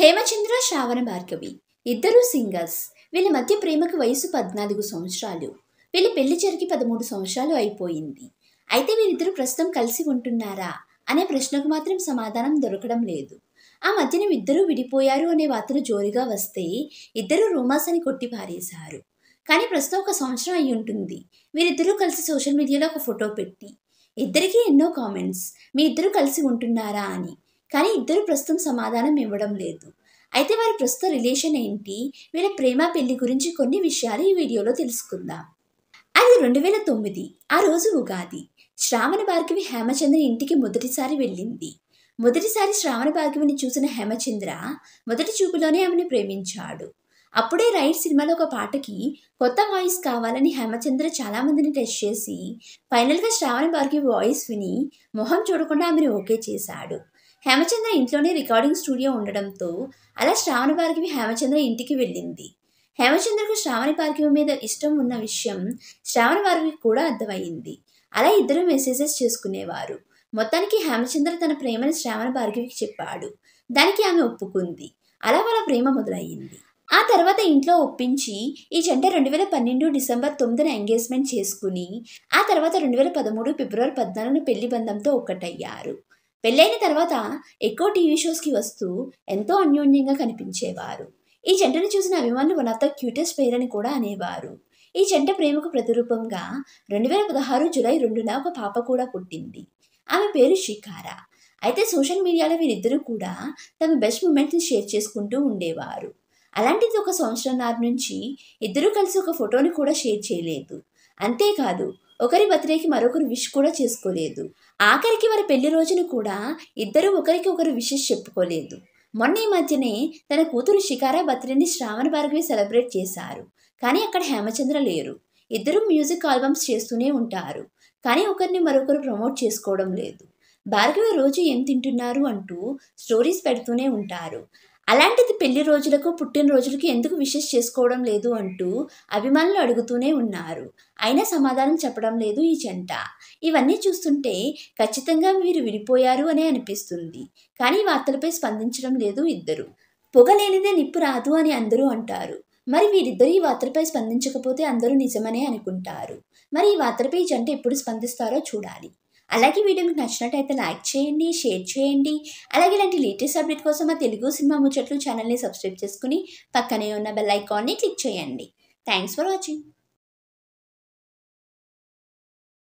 హేమచంద్ర శ్రావణ భార్గవి ఇద్దరూ సింగర్స్ వీళ్ళ మధ్య ప్రేమకు వయసు పద్నాలుగు సంవత్సరాలు వీళ్ళ పెళ్లి జరిగి పదమూడు సంవత్సరాలు అయిపోయింది అయితే వీరిద్దరూ ప్రస్తుతం కలిసి ఉంటున్నారా అనే ప్రశ్నకు మాత్రం సమాధానం దొరకడం లేదు ఆ మధ్యన ఇద్దరూ విడిపోయారు అనే వార్తలు జోరుగా వస్తే ఇద్దరూ రూమాస్ అని కొట్టి పారేశారు కానీ ప్రస్తుతం ఒక సంవత్సరం అయి ఉంటుంది వీరిద్దరూ కలిసి సోషల్ మీడియాలో ఒక ఫోటో పెట్టి ఇద్దరికీ ఎన్నో కామెంట్స్ మీ ఇద్దరు కలిసి ఉంటున్నారా అని కానీ ఇద్దరు ప్రస్తుతం సమాధానం ఇవ్వడం లేదు అయితే వారి ప్రస్తుత రిలేషన్ ఏంటి వీళ్ళ ప్రేమ పెళ్లి గురించి కొన్ని విషయాలు ఈ వీడియోలో తెలుసుకుందాం అది రెండు వేల తొమ్మిది ఆ రోజు ఉగాది శ్రావణ భార్గవి హేమచంద్ర ఇంటికి మొదటిసారి వెళ్ళింది మొదటిసారి శ్రావణ భార్గవిని చూసిన హేమచంద్ర మొదటి చూపులోనే ఆమెను ప్రేమించాడు అప్పుడే రైట్ సినిమాలో ఒక పాటకి కొత్త వాయిస్ కావాలని హేమచంద్ర చాలామందిని టెస్ట్ చేసి ఫైనల్గా శ్రావణ భార్గవి వాయిస్ విని మొహం చూడకుండా ఆమెను ఓకే చేశాడు హేమచంద్ర ఇంట్లోనే రికార్డింగ్ స్టూడియో ఉండడంతో అలా శ్రావణ భార్గవి హేమచంద్ర ఇంటికి వెళ్ళింది హేమచంద్రకు శ్రావణి భార్గవి మీద ఇష్టం ఉన్న విషయం శ్రావణ భార్గవి కూడా అర్థమైంది అలా ఇద్దరు మెసేజెస్ చేసుకునేవారు మొత్తానికి హేమచంద్ర తన ప్రేమని శ్రావణ భార్గవికి చెప్పాడు దానికి ఆమె ఒప్పుకుంది అలా వాళ్ళ ప్రేమ మొదలయ్యింది ఆ తర్వాత ఇంట్లో ఒప్పించి ఈ జంట రెండు వేల పన్నెండు డిసెంబర్ తొమ్మిదిన ఎంగేజ్మెంట్ చేసుకుని ఆ తర్వాత రెండు వేల పదమూడు ఫిబ్రవరి పద్నాలుగున పెళ్లి బంధంతో ఒక్కటయ్యారు పెళ్ళైన తర్వాత ఎక్కువ టీవీ షోస్కి వస్తూ ఎంతో అన్యోన్యంగా కనిపించేవారు ఈ జంటను చూసిన అభిమానులు one of the cutest pair అని కూడా అనేవారు ఈ జంట ప్రేమకు ప్రతిరూపంగా రెండు వేల పదహారు జూలై రెండున ఒక పాప కూడా పుట్టింది ఆమె పేరు షికారా అయితే సోషల్ మీడియాలో వీరిద్దరూ కూడా తమ బెస్ట్ మూమెంట్స్ని షేర్ చేసుకుంటూ ఉండేవారు అలాంటిది ఒక సంవత్సరం నుంచి ఇద్దరూ కలిసి ఒక ఫోటోని కూడా షేర్ చేయలేదు అంతేకాదు ఒకరి బర్త్డేకి మరొకరు విష్ కూడా చేసుకోలేదు ఆఖరికి వారి పెళ్లి రోజును కూడా ఇద్దరు ఒకరికి ఒకరు విషెస్ చెప్పుకోలేదు మొన్న ఈ మధ్యనే తన కూతురు షికారా బర్త్డేని శ్రావణ భార్గవి సెలబ్రేట్ చేశారు కానీ అక్కడ హేమచంద్ర లేరు ఇద్దరు మ్యూజిక్ ఆల్బమ్స్ చేస్తూనే ఉంటారు కానీ ఒకరిని మరొకరు ప్రమోట్ చేసుకోవడం లేదు భార్గవి రోజు ఏం తింటున్నారు అంటూ స్టోరీస్ పెడుతూనే ఉంటారు అలాంటిది పెళ్లి రోజులకు పుట్టినరోజులకు ఎందుకు విషెస్ చేసుకోవడం లేదు అంటూ అభిమానులు అడుగుతూనే ఉన్నారు అయినా సమాధానం చెప్పడం లేదు ఈ జంట ఇవన్నీ చూస్తుంటే ఖచ్చితంగా వీరు విడిపోయారు అనే అనిపిస్తుంది కానీ వార్తలపై స్పందించడం లేదు ఇద్దరు పొగలేనిదే నిప్పు రాదు అని అందరూ అంటారు మరి వీరిద్దరు ఈ వార్తలపై స్పందించకపోతే అందరూ నిజమనే అనుకుంటారు మరి ఈ వార్తలపై జంట ఎప్పుడు స్పందిస్తారో చూడాలి అలాగే వీడియో మీకు నచ్చినట్టయితే లైక్ చేయండి షేర్ చేయండి అలాగే ఇలాంటి లేటెస్ట్ అప్డేట్ కోసం మా తెలుగు సినిమా ముచ్చట్లు ఛానల్ని సబ్స్క్రైబ్ చేసుకుని పక్కనే ఉన్న బెల్ ఐకాన్ని క్లిక్ చేయండి థ్యాంక్స్ ఫర్ వాచింగ్